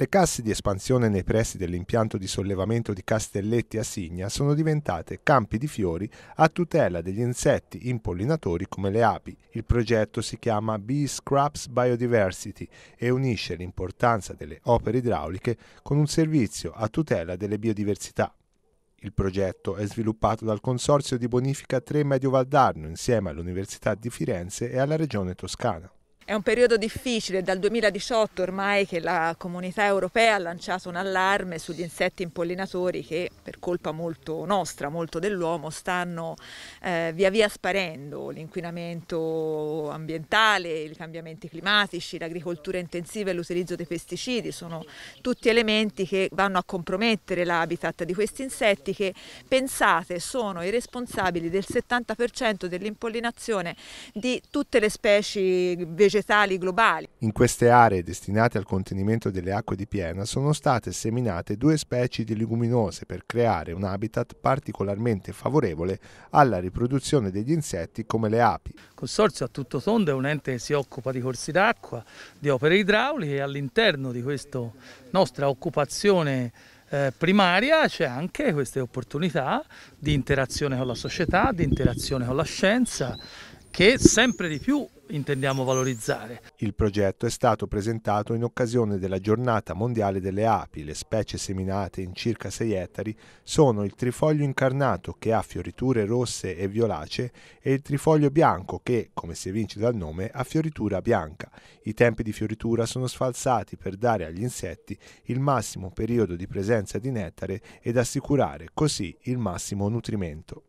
Le casse di espansione nei pressi dell'impianto di sollevamento di Castelletti a Signa sono diventate campi di fiori a tutela degli insetti impollinatori come le api. Il progetto si chiama Bee Scraps Biodiversity e unisce l'importanza delle opere idrauliche con un servizio a tutela delle biodiversità. Il progetto è sviluppato dal Consorzio di Bonifica 3 Medio Valdarno insieme all'Università di Firenze e alla Regione Toscana. È un periodo difficile, dal 2018 ormai che la comunità europea ha lanciato un allarme sugli insetti impollinatori che per colpa molto nostra, molto dell'uomo, stanno eh, via via sparendo. L'inquinamento ambientale, i cambiamenti climatici, l'agricoltura intensiva e l'utilizzo dei pesticidi sono tutti elementi che vanno a compromettere l'habitat di questi insetti che pensate sono i responsabili del 70% dell'impollinazione di tutte le specie vegetali vegetali globali. In queste aree destinate al contenimento delle acque di piena sono state seminate due specie di leguminose per creare un habitat particolarmente favorevole alla riproduzione degli insetti come le api. Il Consorzio a tutto tondo è un ente che si occupa di corsi d'acqua, di opere idrauliche e all'interno di questa nostra occupazione eh, primaria c'è anche queste opportunità di interazione con la società, di interazione con la scienza che sempre di più intendiamo valorizzare. Il progetto è stato presentato in occasione della giornata mondiale delle api. Le specie seminate in circa 6 ettari sono il trifoglio incarnato che ha fioriture rosse e violacee e il trifoglio bianco che, come si evince dal nome, ha fioritura bianca. I tempi di fioritura sono sfalsati per dare agli insetti il massimo periodo di presenza di nettare ed assicurare così il massimo nutrimento.